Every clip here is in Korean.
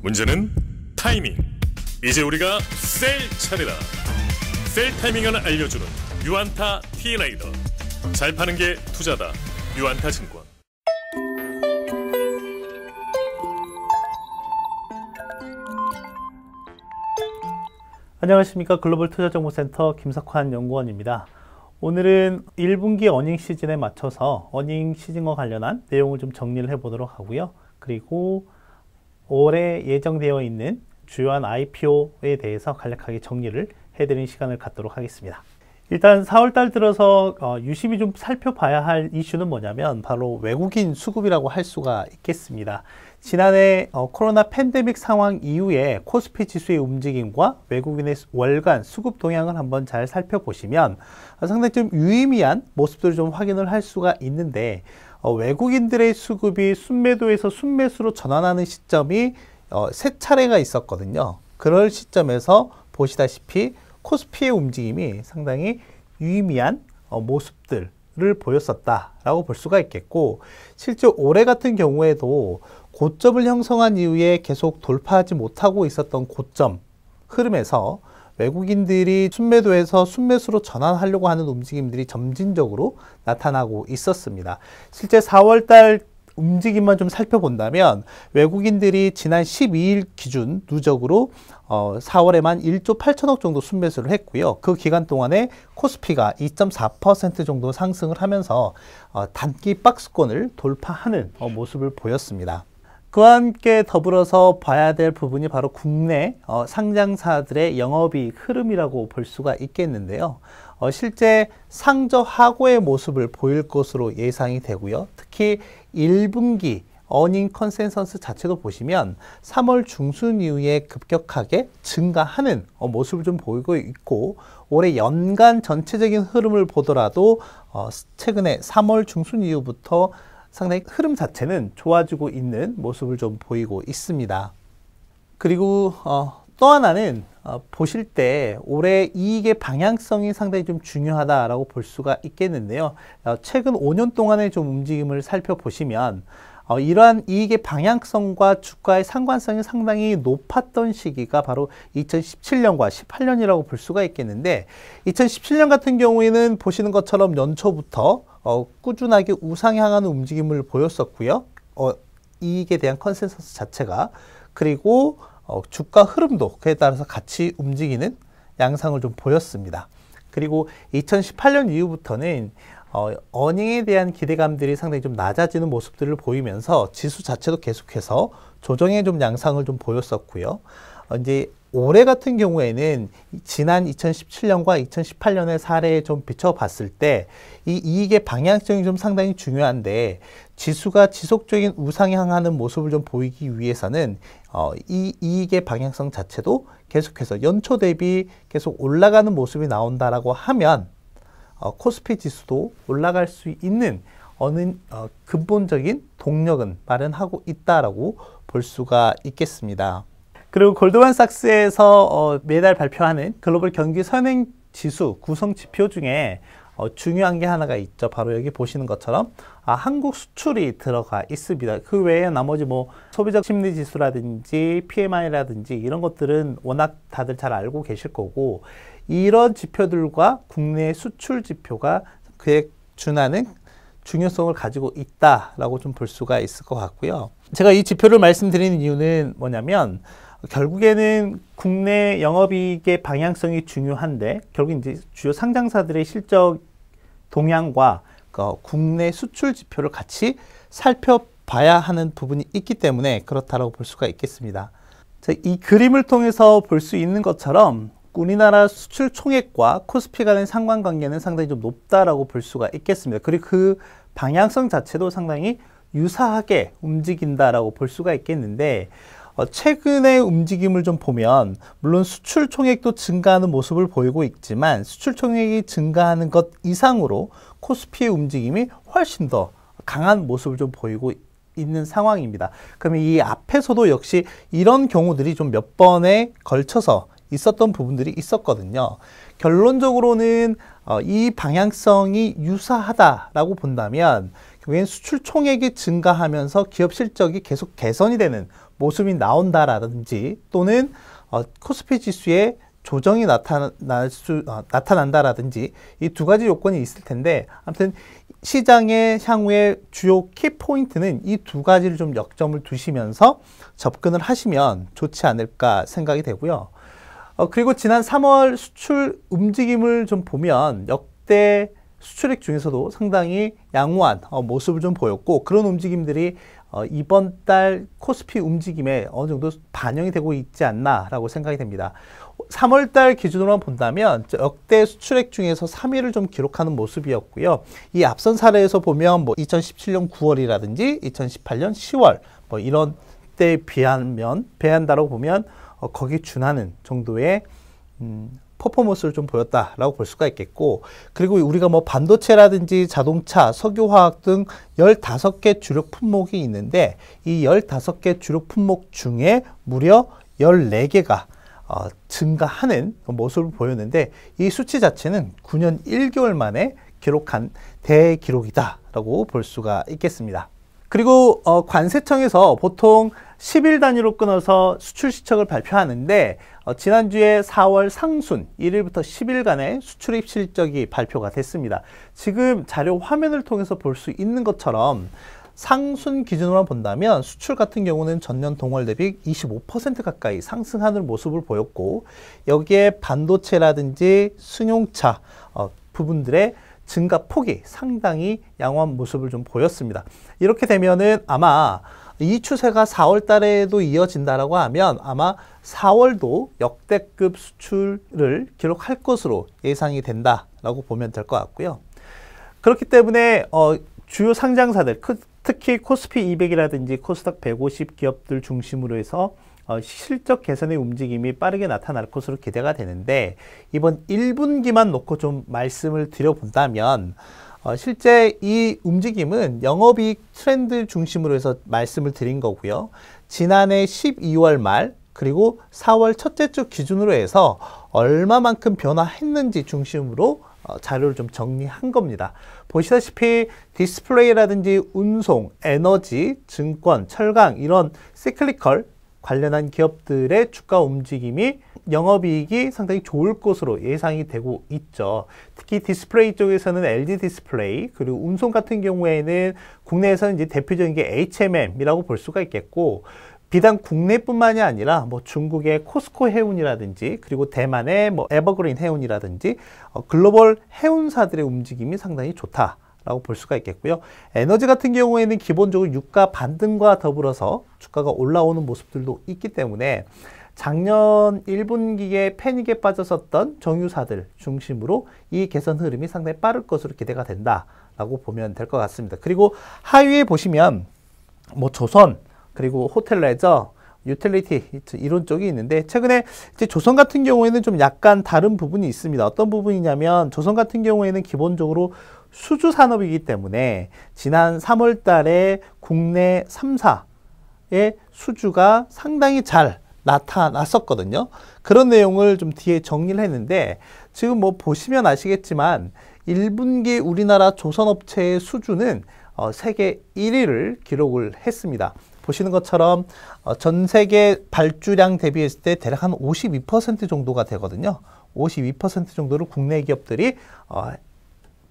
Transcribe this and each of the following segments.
문제는 타이밍. 이제 우리가 셀 차례다. 셀 타이밍을 알려주는 유안타 티라이더. 잘 파는 게 투자다. 유안타 증권. 안녕하십니까 글로벌 투자정보센터 김석환 연구원입니다. 오늘은 1분기 어닝 시즌에 맞춰서 어닝 시즌과 관련한 내용을 좀 정리를 해보도록 하고요. 그리고 올해 예정되어 있는 주요한 IPO에 대해서 간략하게 정리를 해드리는 시간을 갖도록 하겠습니다. 일단 4월달 들어서 어, 유심히 좀 살펴봐야 할 이슈는 뭐냐면 바로 외국인 수급이라고 할 수가 있겠습니다. 지난해 어, 코로나 팬데믹 상황 이후에 코스피 지수의 움직임과 외국인의 월간 수급 동향을 한번 잘 살펴보시면 상당히 좀 유의미한 모습들을 좀 확인을 할 수가 있는데 어, 외국인들의 수급이 순매도에서 순매수로 전환하는 시점이 어, 세 차례가 있었거든요. 그럴 시점에서 보시다시피 코스피의 움직임이 상당히 유의미한 어, 모습들을 보였었다라고 볼 수가 있겠고 실제 올해 같은 경우에도 고점을 형성한 이후에 계속 돌파하지 못하고 있었던 고점 흐름에서 외국인들이 순매도에서 순매수로 전환하려고 하는 움직임들이 점진적으로 나타나고 있었습니다. 실제 4월달 움직임만 좀 살펴본다면 외국인들이 지난 12일 기준 누적으로 어, 4월에만 1조 8천억 정도 순매수를 했고요. 그 기간 동안에 코스피가 2.4% 정도 상승을 하면서 어, 단기 박스권을 돌파하는 어, 모습을 보였습니다. 그와 함께 더불어서 봐야 될 부분이 바로 국내 어, 상장사들의 영업이익 흐름이라고 볼 수가 있겠는데요. 어, 실제 상저 하고의 모습을 보일 것으로 예상이 되고요. 특히 1분기 어닝 컨센서스 자체도 보시면 3월 중순 이후에 급격하게 증가하는 어, 모습을 좀 보이고 있고 올해 연간 전체적인 흐름을 보더라도 어, 최근에 3월 중순 이후부터 상당히 흐름 자체는 좋아지고 있는 모습을 좀 보이고 있습니다. 그리고 어, 또 하나는 어, 보실 때 올해 이익의 방향성이 상당히 좀 중요하다라고 볼 수가 있겠는데요. 어, 최근 5년 동안의 좀 움직임을 살펴보시면 어, 이러한 이익의 방향성과 주가의 상관성이 상당히 높았던 시기가 바로 2017년과 18년이라고 볼 수가 있겠는데 2017년 같은 경우에는 보시는 것처럼 연초부터 어, 꾸준하게 우상향하는 움직임을 보였었고요. 어, 이익에 대한 컨센서스 자체가 그리고 어, 주가 흐름도 그에 따라서 같이 움직이는 양상을 좀 보였습니다. 그리고 2018년 이후부터는 어, 어닝에 대한 기대감들이 상당히 좀 낮아지는 모습들을 보이면서 지수 자체도 계속해서 조정의 좀 양상을 좀 보였었고요. 어, 이제 올해 같은 경우에는 지난 2017년과 2018년의 사례에 좀 비춰봤을 때 이 이익의 방향성이 좀 상당히 중요한데 지수가 지속적인 우상 향하는 모습을 좀 보이기 위해서는 어, 이 이익의 방향성 자체도 계속해서 연초 대비 계속 올라가는 모습이 나온다라고 하면 어, 코스피 지수도 올라갈 수 있는 어느 어, 근본적인 동력은 마련하고 있다라고 볼 수가 있겠습니다. 그리고 골드만삭스에서 어, 매달 발표하는 글로벌 경기 선행 지수 구성 지표 중에 어, 중요한 게 하나가 있죠. 바로 여기 보시는 것처럼 아, 한국 수출이 들어가 있습니다. 그 외에 나머지 뭐 소비자 심리 지수라든지 PMI라든지 이런 것들은 워낙 다들 잘 알고 계실 거고 이런 지표들과 국내 수출 지표가 그에 준하는 중요성을 가지고 있다라고 좀 볼 수가 있을 것 같고요. 제가 이 지표를 말씀드리는 이유는 뭐냐면 결국에는 국내 영업이익의 방향성이 중요한데 결국 이제 주요 상장사들의 실적 동향과 그 국내 수출 지표를 같이 살펴봐야 하는 부분이 있기 때문에 그렇다고볼 수가 있겠습니다. 이 그림을 통해서 볼 수 있는 것처럼 우리나라 수출 총액과 코스피 간의 상관관계는 상당히 좀 높다라고 볼 수가 있겠습니다. 그리고 그 방향성 자체도 상당히 유사하게 움직인다라고 볼 수가 있겠는데 어, 최근의 움직임을 좀 보면 물론 수출 총액도 증가하는 모습을 보이고 있지만 수출 총액이 증가하는 것 이상으로 코스피의 움직임이 훨씬 더 강한 모습을 좀 보이고 있는 상황입니다. 그럼 이 앞에서도 역시 이런 경우들이 좀 몇 번에 걸쳐서 있었던 부분들이 있었거든요. 결론적으로는 어, 이 방향성이 유사하다라고 본다면 결국엔 수출 총액이 증가하면서 기업 실적이 계속 개선이 되는 모습이 나온다라든지 또는 어, 코스피 지수의 조정이 나타날 수, 어, 나타난다라든지 이 두 가지 요건이 있을 텐데 아무튼 시장의 향후의 주요 키포인트는 이 두 가지를 좀 역점을 두시면서 접근을 하시면 좋지 않을까 생각이 되고요. 어, 그리고 지난 3월 수출 움직임을 좀 보면 역대 수출액 중에서도 상당히 양호한 어, 모습을 좀 보였고 그런 움직임들이 어, 이번 달 코스피 움직임에 어느 정도 반영이 되고 있지 않나라고 생각이 됩니다. 3월 달 기준으로만 본다면 역대 수출액 중에서 3위를 좀 기록하는 모습이었고요. 이 앞선 사례에서 보면 뭐 2017년 9월이라든지 2018년 10월 뭐 이런 때에 비하면 배한다로 보면 어, 거기 준하는 정도의 음, 퍼포먼스를 좀 보였다라고 볼 수가 있겠고 그리고 우리가 뭐 반도체라든지 자동차, 석유화학 등1 5개 주력 품목이 있는데 이1 5개 주력 품목 중에 무려 1 4 개가 어, 증가하는 모습을 보였는데 이 수치 자체는 9년 1개월 만에 기록한 대기록이다라고 볼 수가 있겠습니다. 그리고 어, 관세청에서 보통 10일 단위로 끊어서 수출 시척을 발표하는데 어, 지난주에 4월 상순 1일부터 10일간의 수출입 실적이 발표가 됐습니다. 지금 자료 화면을 통해서 볼 수 있는 것처럼 상순 기준으로 본다면 수출 같은 경우는 전년 동월 대비 25% 가까이 상승하는 모습을 보였고 여기에 반도체라든지 승용차 어, 부분들의 증가 폭이 상당히 양호한 모습을 좀 보였습니다. 이렇게 되면은 아마 이 추세가 4월 달에도 이어진다라고 하면 아마 4월도 역대급 수출을 기록할 것으로 예상이 된다라고 보면 될 것 같고요. 그렇기 때문에 어, 주요 상장사들 특히 코스피 200이라든지 코스닥 150 기업들 중심으로 해서 어, 실적 개선의 움직임이 빠르게 나타날 것으로 기대가 되는데 이번 1분기만 놓고 좀 말씀을 드려본다면 어, 실제 이 움직임은 영업이익 트렌드 중심으로 해서 말씀을 드린 거고요. 지난해 12월 말 그리고 4월 첫째 주 기준으로 해서 얼마만큼 변화했는지 중심으로 어, 자료를 좀 정리한 겁니다. 보시다시피 디스플레이라든지 운송, 에너지, 증권, 철강 이런 시클리컬 관련한 기업들의 주가 움직임이 영업이익이 상당히 좋을 것으로 예상이 되고 있죠. 특히 디스플레이 쪽에서는 LG 디스플레이 그리고 운송 같은 경우에는 국내에서는 이제 대표적인 게 HMM이라고 볼 수가 있겠고 비단 국내뿐만이 아니라 뭐 중국의 코스코 해운이라든지 그리고 대만의 뭐 에버그린 해운이라든지 어, 글로벌 해운사들의 움직임이 상당히 좋다. 라고 볼 수가 있겠고요. 에너지 같은 경우에는 기본적으로 유가 반등과 더불어서 주가가 올라오는 모습들도 있기 때문에 작년 1분기에 패닉에 빠졌었던 정유사들 중심으로 이 개선 흐름이 상당히 빠를 것으로 기대가 된다라고 보면 될 것 같습니다. 그리고 하위에 보시면 뭐 조선 그리고 호텔 레저 유틸리티 이런 쪽이 있는데 최근에 이제 조선 같은 경우에는 좀 약간 다른 부분이 있습니다. 어떤 부분이냐면 조선 같은 경우에는 기본적으로 수주 산업이기 때문에 지난 3월 달에 국내 3사의 수주가 상당히 잘 나타났었거든요. 그런 내용을 좀 뒤에 정리를 했는데 지금 뭐 보시면 아시겠지만 1분기 우리나라 조선업체의 수주는 어, 세계 1위를 기록을 했습니다. 보시는 것처럼 어, 전 세계 발주량 대비했을 때 대략 한 52% 정도가 되거든요. 52% 정도를 국내 기업들이 어,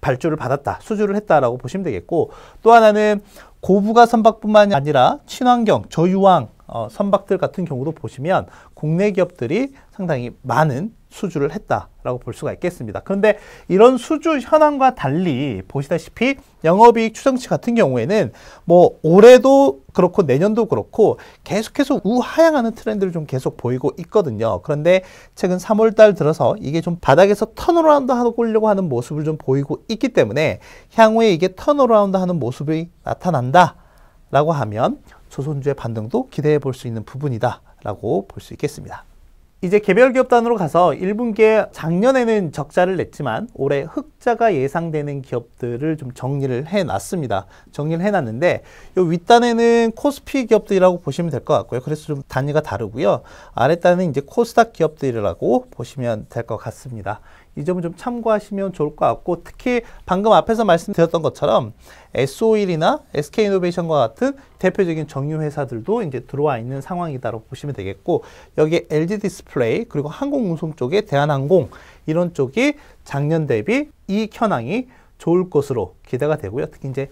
발주를 받았다, 수주를 했다라고 보시면 되겠고 또 하나는 고부가 선박뿐만 아니라 친환경, 저유황 어, 선박들 같은 경우도 보시면 국내 기업들이 상당히 많은 수주를 했다라고 볼 수가 있겠습니다. 그런데 이런 수주 현황과 달리 보시다시피 영업이익 추정치 같은 경우에는 뭐 올해도 그렇고 내년도 그렇고 계속해서 우하향하는 트렌드를 좀 계속 보이고 있거든요. 그런데 최근 3월달 들어서 이게 좀 바닥에서 턴어라운드 하려고 하는 모습을 좀 보이고 있기 때문에 향후에 이게 턴어라운드 하는 모습이 나타난다. 라고 하면 조선주의 반등도 기대해 볼 수 있는 부분이다라고 볼 수 있겠습니다. 이제 개별 기업 단으로 가서 1분기에 작년에는 적자를 냈지만 올해 흑자가 예상되는 기업들을 좀 정리를 해놨습니다. 정리를 해놨는데 이 윗단에는 코스피 기업들이라고 보시면 될 것 같고요. 그래서 좀 단위가 다르고요. 아랫단은 이제 코스닥 기업들이라고 보시면 될 것 같습니다. 이 점을 좀 참고하시면 좋을 것 같고 특히 방금 앞에서 말씀드렸던 것처럼 s o 1이나 SK이노베이션과 같은 대표적인 정유 회사들도 이제 들어와 있는 상황이다라고 보시면 되겠고 여기에 LG 디스플레이 그리고 항공운송 쪽에 대한항공 이런 쪽이 작년 대비 이현황이 좋을 것으로 기대가 되고요. 특히 이제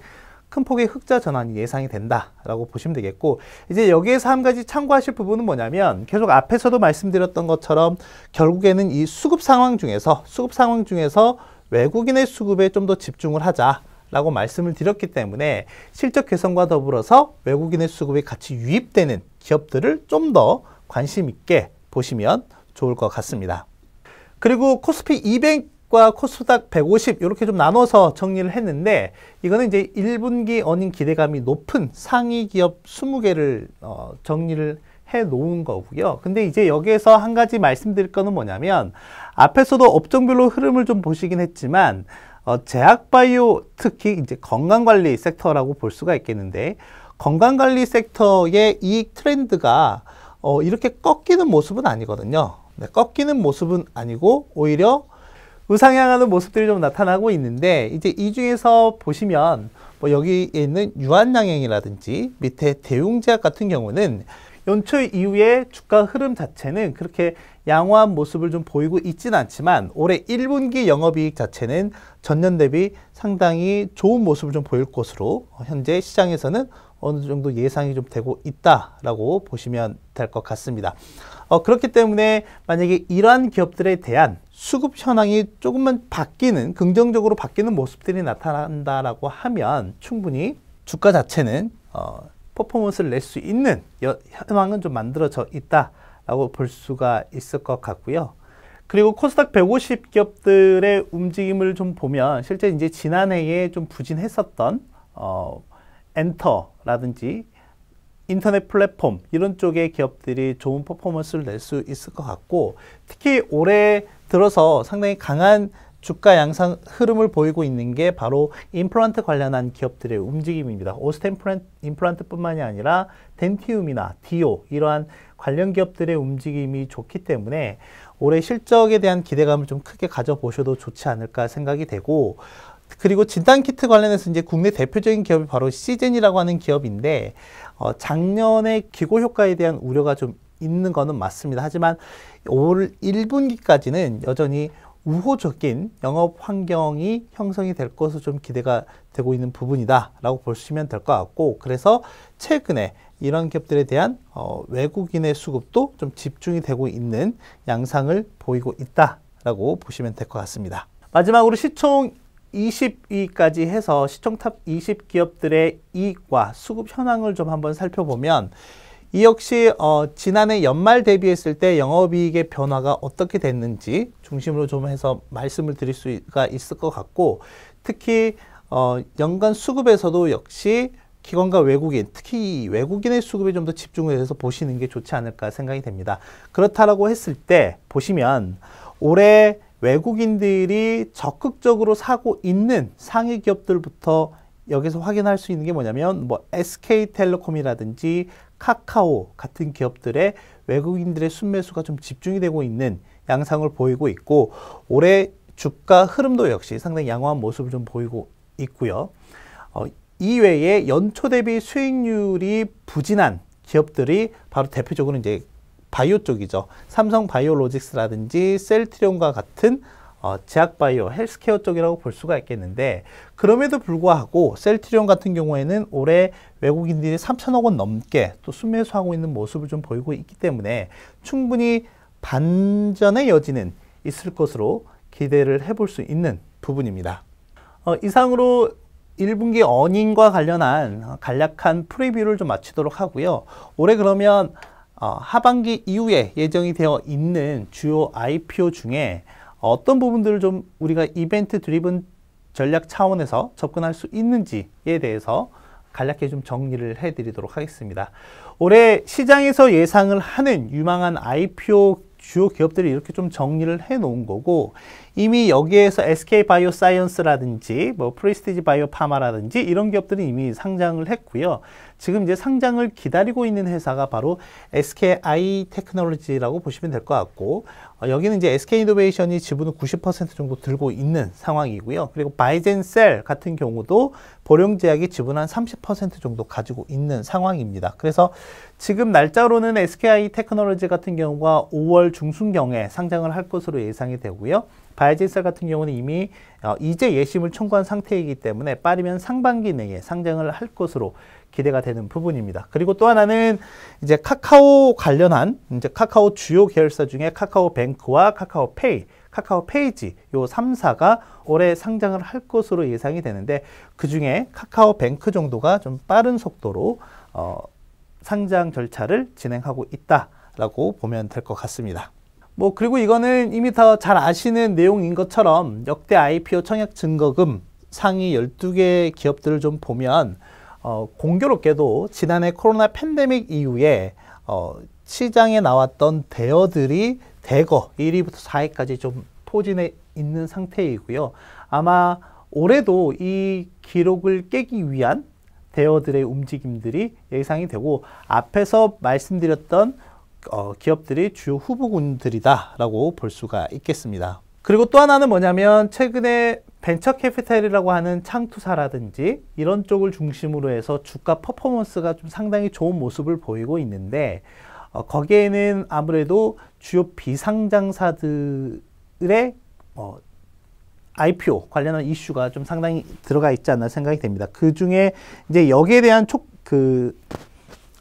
큰 폭의 흑자 전환이 예상이 된다라고 보시면 되겠고 이제 여기에서 한 가지 참고하실 부분은 뭐냐면 계속 앞에서도 말씀드렸던 것처럼 결국에는 이 수급 상황 중에서 수급 상황 중에서 외국인의 수급에 좀 더 집중을 하자. 라고 말씀을 드렸기 때문에 실적 개선과 더불어서 외국인의 수급이 같이 유입되는 기업들을 좀 더 관심 있게 보시면 좋을 것 같습니다. 그리고 코스피 200과 코스닥 150 이렇게 좀 나눠서 정리를 했는데 이거는 이제 1분기 어닝 기대감이 높은 상위 기업 20개를 어, 정리를 해 놓은 거고요. 근데 이제 여기에서 한 가지 말씀드릴 거는 뭐냐면 앞에서도 업종별로 흐름을 좀 보시긴 했지만 어, 제약바이오 특히 이제 건강관리 섹터라고 볼 수가 있겠는데 건강관리 섹터의 이익 트렌드가 어, 이렇게 꺾이는 모습은 아니거든요. 네, 꺾이는 모습은 아니고 오히려 우상향하는 모습들이 좀 나타나고 있는데 이제 이 중에서 보시면 뭐 여기에 있는 유한양행이라든지 밑에 대웅제약 같은 경우는 연초 이후에 주가 흐름 자체는 그렇게 양호한 모습을 좀 보이고 있진 않지만 올해 1분기 영업이익 자체는 전년 대비 상당히 좋은 모습을 좀 보일 것으로 현재 시장에서는 어느 정도 예상이 좀 되고 있다라고 보시면 될 것 같습니다. 어, 그렇기 때문에 만약에 이러한 기업들에 대한 수급 현황이 조금만 바뀌는 긍정적으로 바뀌는 모습들이 나타난다라고 하면 충분히 주가 자체는 어, 퍼포먼스를 낼 수 있는 여, 현황은 좀 만들어져 있다라고 볼 수가 있을 것 같고요. 그리고 코스닥 150 기업들의 움직임을 좀 보면 실제 이제 지난해에 좀 부진했었던 어, 엔터라든지 인터넷 플랫폼 이런 쪽의 기업들이 좋은 퍼포먼스를 낼 수 있을 것 같고 특히 올해 들어서 상당히 강한 주가 양상 흐름을 보이고 있는 게 바로 임플란트 관련한 기업들의 움직임입니다. 오스템 임플란트뿐만이 아니라 덴티움이나 디오 이러한 관련 기업들의 움직임이 좋기 때문에 올해 실적에 대한 기대감을 좀 크게 가져보셔도 좋지 않을까 생각이 되고 그리고 진단 키트 관련해서 이제 국내 대표적인 기업이 바로 시젠이라고 하는 기업인데 어, 작년에 기고 효과에 대한 우려가 좀 있는 거는 맞습니다. 하지만 올 1분기까지는 여전히 우호적인 영업 환경이 형성이 될 것으로 좀 기대가 되고 있는 부분이다라고 보시면 될 것 같고 그래서 최근에 이런 기업들에 대한 어, 외국인의 수급도 좀 집중이 되고 있는 양상을 보이고 있다라고 보시면 될 것 같습니다. 마지막으로 시총 20위까지 해서 시청탑 20 기업들의 이익과 수급 현황을 좀 한번 살펴보면 이 역시 어, 지난해 연말 대비했을 때 영업이익의 변화가 어떻게 됐는지 중심으로 좀 해서 말씀을 드릴 수가 있을 것 같고 특히 어, 연간 수급에서도 역시 기관과 외국인, 특히 외국인의 수급에 좀 더 집중을 해서 보시는 게 좋지 않을까 생각이 됩니다. 그렇다라고 했을 때 보시면 올해 외국인들이 적극적으로 사고 있는 상위 기업들부터 여기서 확인할 수 있는 게 뭐냐면 뭐 SK텔레콤이라든지 카카오 같은 기업들의 외국인들의 순매수가 좀 집중이 되고 있는 양상을 보이고 있고 올해 주가 흐름도 역시 상당히 양호한 모습을 좀 보이고 있고요. 어, 이외에 연초 대비 수익률이 부진한 기업들이 바로 대표적으로 이제 바이오 쪽이죠. 삼성 바이오로직스라든지 셀트리온과 같은 어, 제약바이오, 헬스케어 쪽이라고 볼 수가 있겠는데 그럼에도 불구하고 셀트리온 같은 경우에는 올해 외국인들이 3천억 원 넘게 또 순매수하고 있는 모습을 좀 보이고 있기 때문에 충분히 반전의 여지는 있을 것으로 기대를 해볼 수 있는 부분입니다. 어, 이상으로 1분기 어닝과 관련한 어, 간략한 프리뷰를 좀 마치도록 하고요. 올해 그러면 어, 하반기 이후에 예정이 되어 있는 주요 IPO 중에 어떤 부분들을 좀 우리가 이벤트 드리븐 전략 차원에서 접근할 수 있는지에 대해서 간략히 좀 정리를 해드리도록 하겠습니다. 올해 시장에서 예상을 하는 유망한 IPO 주요 기업들이 이렇게 좀 정리를 해 놓은 거고 이미 여기에서 SK 바이오 사이언스라든지 뭐 프리스티지 바이오 파마라든지 이런 기업들이 이미 상장을 했고요. 지금 이제 상장을 기다리고 있는 회사가 바로 SKI 테크놀로지라고 보시면 될 것 같고 어, 여기는 이제 SK 이노베이션이 지분을 90% 정도 들고 있는 상황이고요. 그리고 바이젠셀 같은 경우도 보령제약이 지분 한30% 정도 가지고 있는 상황입니다. 그래서 지금 날짜로는 SKI 테크놀로지 같은 경우가 5월 중순경에 상장을 할 것으로 예상이 되고요. 바이젠셀 같은 경우는 이미 어, 이제 예심을 청구한 상태이기 때문에 빠르면 상반기 내에 상장을 할 것으로 기대가 되는 부분입니다. 그리고 또 하나는 이제 카카오 관련한 이제 카카오 주요 계열사 중에 카카오뱅크와 카카오페이 카카오 페이지 요 3사가 올해 상장을 할 것으로 예상이 되는데 그중에 카카오 뱅크 정도가 좀 빠른 속도로 어, 상장 절차를 진행하고 있다라고 보면 될 것 같습니다. 뭐 그리고 이거는 이미 더 잘 아시는 내용인 것처럼 역대 IPO 청약 증거금 상위 12개 기업들을 좀 보면 어, 공교롭게도 지난해 코로나 팬데믹 이후에 어, 시장에 나왔던 대어들이 대거 1위부터 4위까지 좀 포진해 있는 상태이고요. 아마 올해도 이 기록을 깨기 위한 대어들의 움직임들이 예상이 되고 앞에서 말씀드렸던 어, 기업들이 주요 후보군들이다라고 볼 수가 있겠습니다. 그리고 또 하나는 뭐냐면 최근에 벤처 캐피탈이라고 하는 창투사라든지 이런 쪽을 중심으로 해서 주가 퍼포먼스가 좀 상당히 좋은 모습을 보이고 있는데 어, 거기에는 아무래도 주요 비상장사들의 어, IPO 관련한 이슈가 좀 상당히 들어가 있지 않나 생각이 됩니다. 그 중에 이제 여기에 대한 촉, 그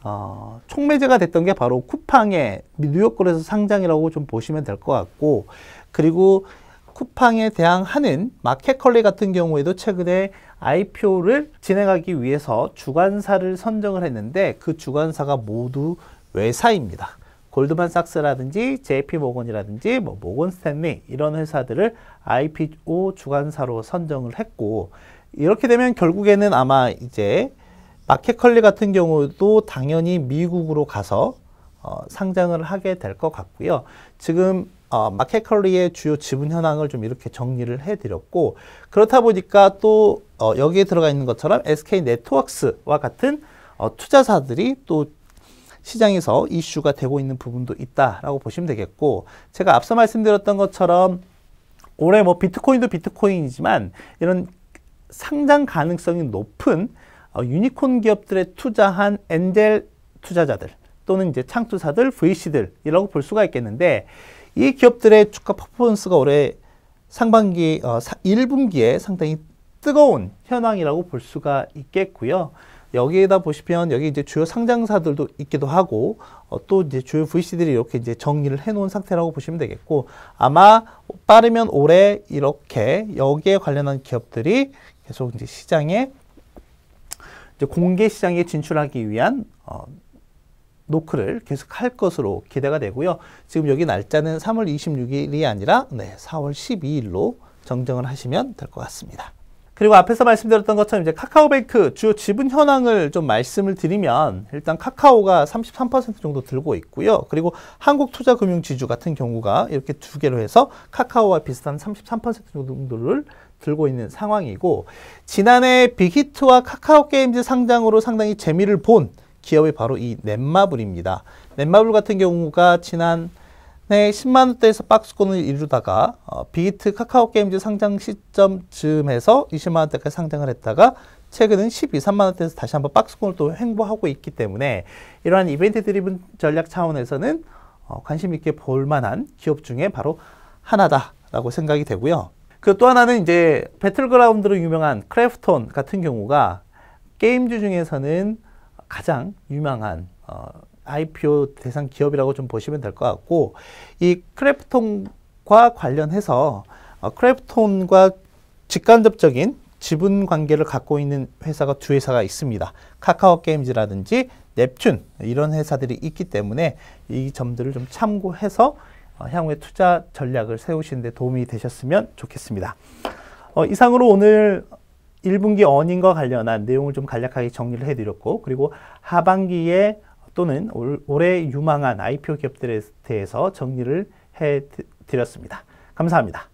어, 총매제가 됐던 게 바로 쿠팡의 뉴욕거래소 상장이라고 좀 보시면 될 것 같고 그리고 쿠팡에 대항하는 마켓컬리 같은 경우에도 최근에 IPO를 진행하기 위해서 주관사를 선정을 했는데 그 주관사가 모두 외사입니다. 골드만삭스라든지 JP모건이라든지 뭐 모건스탠리 이런 회사들을 IPO 주관사로 선정을 했고 이렇게 되면 결국에는 아마 이제 마켓컬리 같은 경우도 당연히 미국으로 가서 어, 상장을 하게 될 것 같고요. 지금 어, 마켓컬리의 주요 지분 현황을 좀 이렇게 정리를 해드렸고 그렇다 보니까 또 어, 여기에 들어가 있는 것처럼 SK 네트워크스와 같은 어, 투자사들이 또 시장에서 이슈가 되고 있는 부분도 있다라고 보시면 되겠고 제가 앞서 말씀드렸던 것처럼 올해 뭐 비트코인도 비트코인이지만 이런 상장 가능성이 높은 어, 유니콘 기업들에 투자한 엔젤 투자자들 또는 이제 창투사들, VC들이라고 볼 수가 있겠는데 이 기업들의 주가 퍼포먼스가 올해 상반기 어, 1분기에 상당히 뜨거운 현황이라고 볼 수가 있겠고요. 여기에다 보시면 여기 이제 주요 상장사들도 있기도 하고 어, 또 이제 주요 VC들이 이렇게 이제 정리를 해놓은 상태라고 보시면 되겠고 아마 빠르면 올해 이렇게 여기에 관련한 기업들이 계속 이제 시장에 공개 시장에 진출하기 위한 어, 노크를 계속 할 것으로 기대가 되고요. 지금 여기 날짜는 3월 26일이 아니라 네, 4월 12일로 정정을 하시면 될 것 같습니다. 그리고 앞에서 말씀드렸던 것처럼 이제 카카오뱅크 주요 지분 현황을 좀 말씀을 드리면 일단 카카오가 33% 정도 들고 있고요. 그리고 한국투자금융지주 같은 경우가 이렇게 두 개로 해서 카카오와 비슷한 33% 정도를 들고 있는 상황이고 지난해 빅히트와 카카오게임즈 상장으로 상당히 재미를 본 기업이 바로 이 넷마블입니다. 넷마블 같은 경우가 지난해 10만 원대에서 박스권을 이루다가 어, 빅히트 카카오게임즈 상장 시점 즈음에서 20만 원대까지 상장을 했다가 최근은 12, 3만 원대에서 다시 한번 박스권을 또 횡보하고 있기 때문에 이러한 이벤트 드리븐 전략 차원에서는 어, 관심 있게 볼 만한 기업 중에 바로 하나다라고 생각이 되고요. 그또 하나는 이제 배틀그라운드로 유명한 크래프톤 같은 경우가 게임주 중에서는 가장 유명한 어, IPO 대상 기업이라고 좀 보시면 될 것 같고 이 크래프톤과 관련해서 어, 크래프톤과 직간접적인 지분 관계를 갖고 있는 회사가 두 회사가 있습니다. 카카오 게임즈라든지 넵튠 이런 회사들이 있기 때문에 이 점들을 좀 참고해서 어, 향후에 투자 전략을 세우시는 데 도움이 되셨으면 좋겠습니다. 어, 이상으로 오늘 1분기 어닝과 관련한 내용을 좀 간략하게 정리를 해드렸고 그리고 하반기에 또는 올, 올해 유망한 IPO 기업들에 대해서 정리를 해드렸습니다. 감사합니다.